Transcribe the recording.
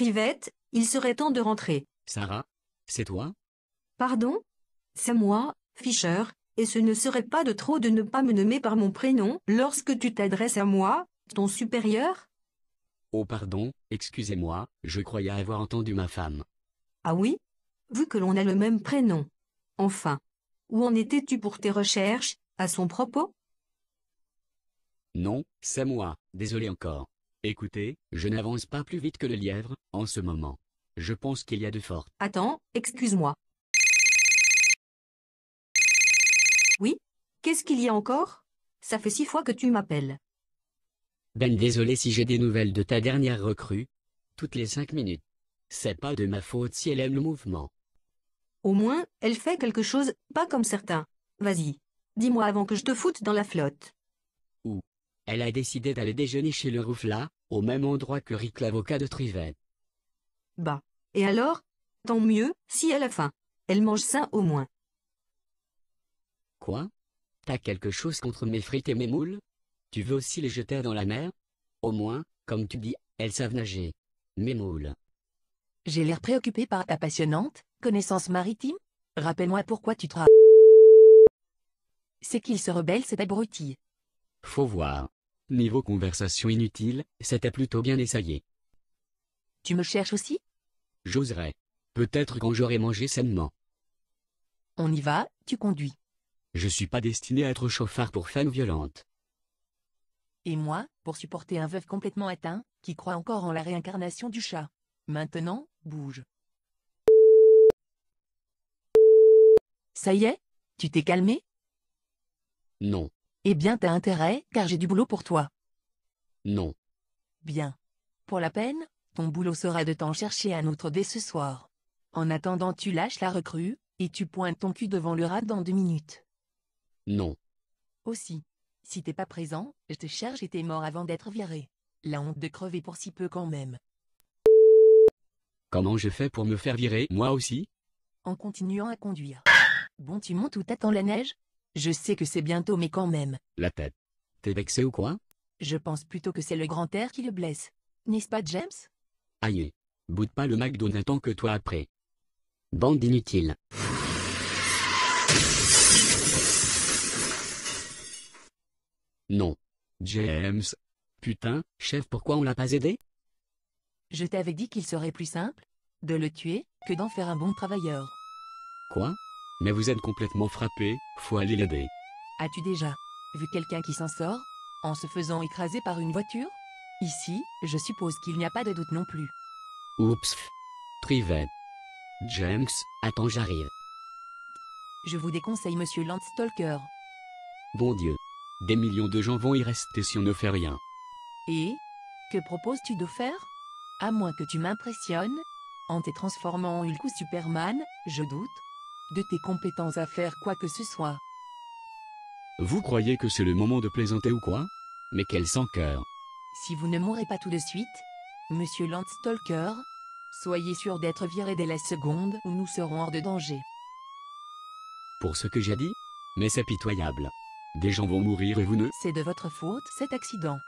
Rivette, il serait temps de rentrer. Sarah, c'est toi Pardon C'est moi, Fischer, et ce ne serait pas de trop de ne pas me nommer par mon prénom lorsque tu t'adresses à moi, ton supérieur Oh pardon, excusez-moi, je croyais avoir entendu ma femme. Ah oui Vu que l'on a le même prénom. Enfin. Où en étais-tu pour tes recherches, à son propos Non, c'est moi, désolé encore. Écoutez, je n'avance pas plus vite que le lièvre, en ce moment. Je pense qu'il y a de fortes... Attends, excuse-moi. Oui Qu'est-ce qu'il y a encore Ça fait six fois que tu m'appelles. Ben désolé si j'ai des nouvelles de ta dernière recrue. Toutes les cinq minutes. C'est pas de ma faute si elle aime le mouvement. Au moins, elle fait quelque chose, pas comme certains. Vas-y. Dis-moi avant que je te foute dans la flotte elle a décidé d'aller déjeuner chez le Roufla, au même endroit que Rick l'avocat de Trivet. Bah. Et alors Tant mieux, si elle a faim. Elle mange sain au moins. Quoi T'as quelque chose contre mes frites et mes moules Tu veux aussi les jeter dans la mer Au moins, comme tu dis, elles savent nager. Mes moules. J'ai l'air préoccupé par ta passionnante connaissance maritime. Rappelle-moi pourquoi tu travailles. C'est qu'il se rebelle cet abruti. Faut voir. Niveau conversation inutile, c'était plutôt bien essayé. Tu me cherches aussi J'oserais. Peut-être quand j'aurai mangé sainement. On y va, tu conduis. Je suis pas destiné à être chauffard pour femme violente. Et moi, pour supporter un veuf complètement atteint, qui croit encore en la réincarnation du chat. Maintenant, bouge. Ça y est Tu t'es calmé Non. Eh bien t'as intérêt, car j'ai du boulot pour toi. Non. Bien. Pour la peine, ton boulot sera de t'en chercher un autre dès ce soir. En attendant tu lâches la recrue, et tu pointes ton cul devant le rat dans deux minutes. Non. Aussi. Si t'es pas présent, je te cherche et t'es mort avant d'être viré. La honte de crever pour si peu quand même. Comment je fais pour me faire virer, moi aussi En continuant à conduire. Bon tu montes ou t'attends la neige je sais que c'est bientôt mais quand même. La tête. T'es vexé ou quoi Je pense plutôt que c'est le grand air qui le blesse. N'est-ce pas James Aïe. Boute pas le McDo tant que toi après. Bande inutile. Non. James. Putain, chef pourquoi on l'a pas aidé Je t'avais dit qu'il serait plus simple de le tuer que d'en faire un bon travailleur. Quoi mais vous êtes complètement frappé, faut aller l'aider. As-tu déjà vu quelqu'un qui s'en sort En se faisant écraser par une voiture Ici, je suppose qu'il n'y a pas de doute non plus. Oups. Trivet. James, attends j'arrive. Je vous déconseille monsieur Landstalker. Bon Dieu. Des millions de gens vont y rester si on ne fait rien. Et Que proposes-tu de faire À moins que tu m'impressionnes En te transformant en Hulk ou Superman, je doute de tes compétences à faire quoi que ce soit. Vous croyez que c'est le moment de plaisanter ou quoi Mais quel sans cœur Si vous ne mourrez pas tout de suite, monsieur Landstalker, soyez sûr d'être viré dès la seconde où nous serons hors de danger. Pour ce que j'ai dit Mais c'est pitoyable. Des gens vont mourir et vous ne... C'est de votre faute cet accident.